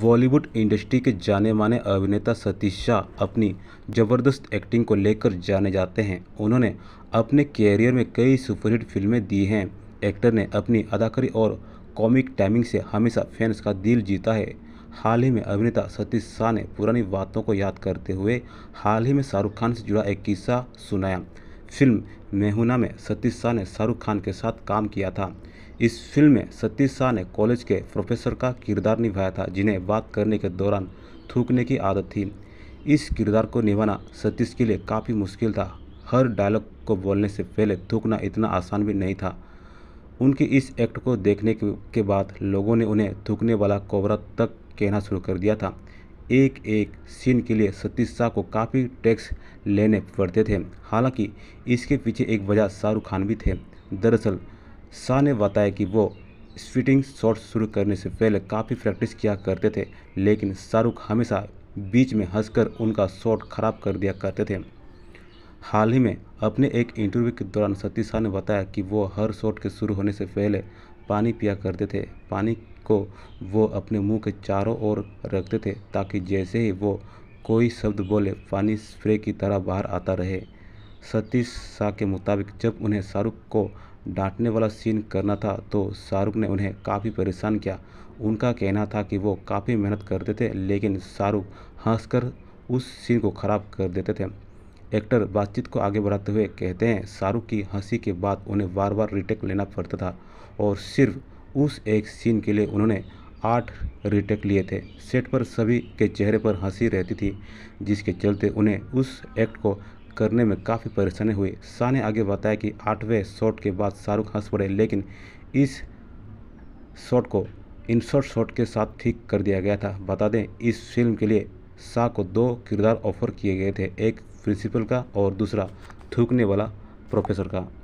Bollywood industry के जाने माने अभिनेता सतीश शाह अपनी ज़बरदस्त एक्टिंग को लेकर जाने जाते हैं उन्होंने अपने कैरियर में कई सुपरहिट फिल्में दी हैं एक्टर ने अपनी अदाकारी और कॉमिक टाइमिंग से हमेशा फैंस का दिल जीता है हाल ही में अभिनेता सतीश शाह ने पुरानी बातों को याद करते हुए हाल ही में शाहरुख खान से जुड़ा एक किस्सा सुनाया फिल्म मेहुना में सतीश शाह ने शाहरुख खान के साथ काम किया था इस फिल्म में सतीश शाह ने कॉलेज के प्रोफेसर का किरदार निभाया था जिन्हें बात करने के दौरान थूकने की आदत थी इस किरदार को निभाना सतीश के लिए काफ़ी मुश्किल था हर डायलॉग को बोलने से पहले थूकना इतना आसान भी नहीं था उनके इस एक्ट को देखने के बाद लोगों ने उन्हें थूकने वाला कोबरा तक कहना शुरू कर दिया था एक एक सीन के लिए सतीश शाह को काफ़ी टैक्स लेने पड़ते थे हालांकि इसके पीछे एक वजह शाहरुख खान भी थे दरअसल शाह ने बताया कि वो स्पीटिंग शॉट्स शुरू करने से पहले काफ़ी प्रैक्टिस किया करते थे लेकिन शाहरुख हमेशा बीच में हंसकर उनका शॉट खराब कर दिया करते थे हाल ही में अपने एक इंटरव्यू के दौरान सतीश शाह ने बताया कि वो हर शॉट के शुरू होने से पहले पानी पिया करते थे पानी को वो अपने मुंह के चारों ओर रखते थे ताकि जैसे ही वो कोई शब्द बोले पानी स्प्रे की तरह बाहर आता रहे सतीश शाह के मुताबिक जब उन्हें शाहरुख को डांटने वाला सीन करना था तो शाहरुख ने उन्हें काफ़ी परेशान किया उनका कहना था कि वो काफ़ी मेहनत करते थे लेकिन शाहरुख हंसकर उस सीन को ख़राब कर देते थे एक्टर बातचीत को आगे बढ़ाते हुए कहते हैं शाहरुख की हंसी के बाद उन्हें बार बार रिटेक लेना पड़ता था और सिर्फ उस एक सीन के लिए उन्होंने आठ रिटेक लिए थे सेट पर सभी के चेहरे पर हंसी रहती थी जिसके चलते उन्हें उस एक्ट को करने में काफ़ी परेशानी हुई शाह ने आगे बताया कि आठवें शॉट के बाद शाहरुख हंस पड़े लेकिन इस शॉट को इंसर्ट शॉट के साथ ठीक कर दिया गया था बता दें इस फिल्म के लिए शाह को दो किरदार ऑफर किए गए थे एक प्रिंसिपल का और दूसरा थूकने वाला प्रोफेसर का